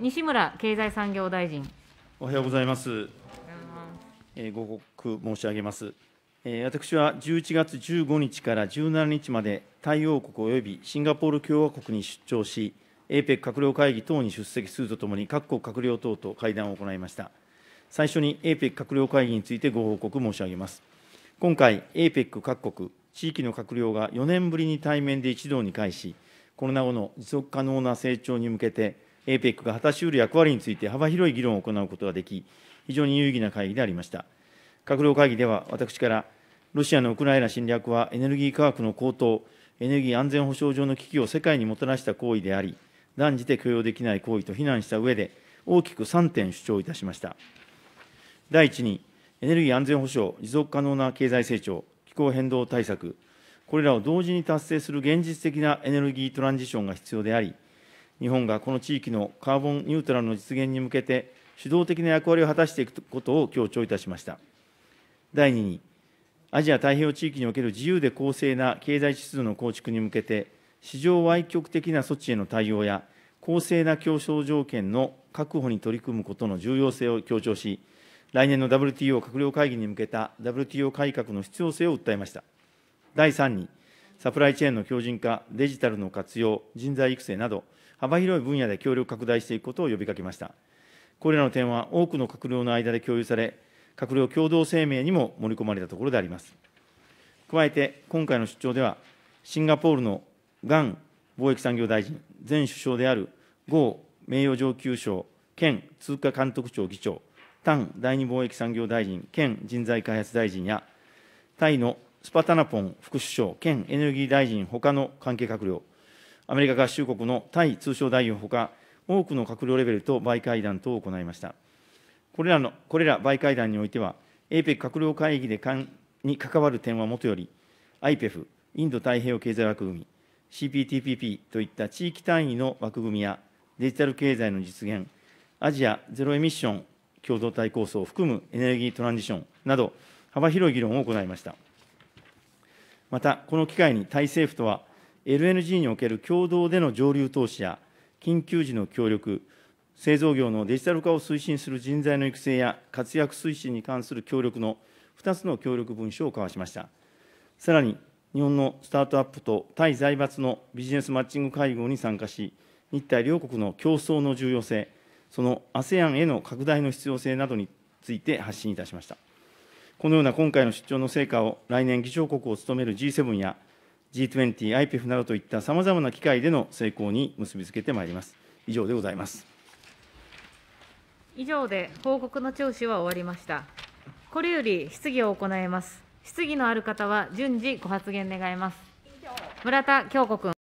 西村経済産業大臣。おはようございます。えー、ご報告申し上げます。え私は11月15日から17日まで、タイ王国及びシンガポール共和国に出張し、APEC 閣僚会議等に出席するとともに、各国閣僚等と会談を行いました。最初に APEC 閣僚会議についてご報告申し上げます。今回、APEC 各国、地域の閣僚が4年ぶりに対面で一堂に会し、コロナ後の持続可能な成長に向けて、APEC が果たしうる役割について幅広い議論を行うことができ、非常に有意義な会議でありました。閣僚会議では、私から、ロシアのウクライナ侵略はエネルギー価格の高騰、エネルギー安全保障上の危機を世界にもたらした行為であり、断じて許容できない行為と非難した上で、大きく3点主張いたしました。第一に、エネルギー安全保障、持続可能な経済成長、気候変動対策、これらを同時に達成する現実的なエネルギートランジションが必要であり、日本がこの地域のカーボンニュートラルの実現に向けて、主導的な役割を果たしていくことを強調いたしました。第2に、アジア太平洋地域における自由で公正な経済指数の構築に向けて、市場歪曲的な措置への対応や、公正な競争条件の確保に取り組むことの重要性を強調し、来年の WTO 閣僚会議に向けた WTO 改革の必要性を訴えました。第3に、サプライチェーンの強靭化、デジタルの活用、人材育成など、幅広い分野で協力拡大していくことを呼びかけました。これらの点は多くの閣僚の間で共有され、閣僚共同声明にも盛り込まれたところであります。加えて、今回の出張では、シンガポールのがん貿易産業大臣、前首相である郷名誉上級省兼通貨監督庁議長、単第二貿易産業大臣兼人材開発大臣や、タイのスパタナポン副首相兼エネルギー大臣ほかの関係閣僚、アメリカ合衆国のタイ通商代表ほか、多くの閣僚レベルと媒会談等を行いました。これらの、これら媒会談においては、APEC 閣僚会議でかんに関わる点はもとより、IPEF、インド太平洋経済枠組み、CPTPP といった地域単位の枠組みや、デジタル経済の実現、アジアゼロエミッション共同体構想を含むエネルギートランジションなど、幅広い議論を行いました。また、この機会にタイ政府とは、LNG における共同での上流投資や、緊急時の協力、製造業のデジタル化を推進する人材の育成や活躍推進に関する協力の2つの協力文書を交わしました。さらに、日本のスタートアップと対財閥のビジネスマッチング会合に参加し、日体両国の競争の重要性、その ASEAN への拡大の必要性などについて発信いたしました。このような今回の出張の成果を来年議長国を務める G7 や G20、i p f などといったさまざまな機会での成功に結びつけてまいります。以上でございます。以上で報告の聴取は終わりました。これより質疑を行います。質疑のある方は順次ご発言願います。村田京子君。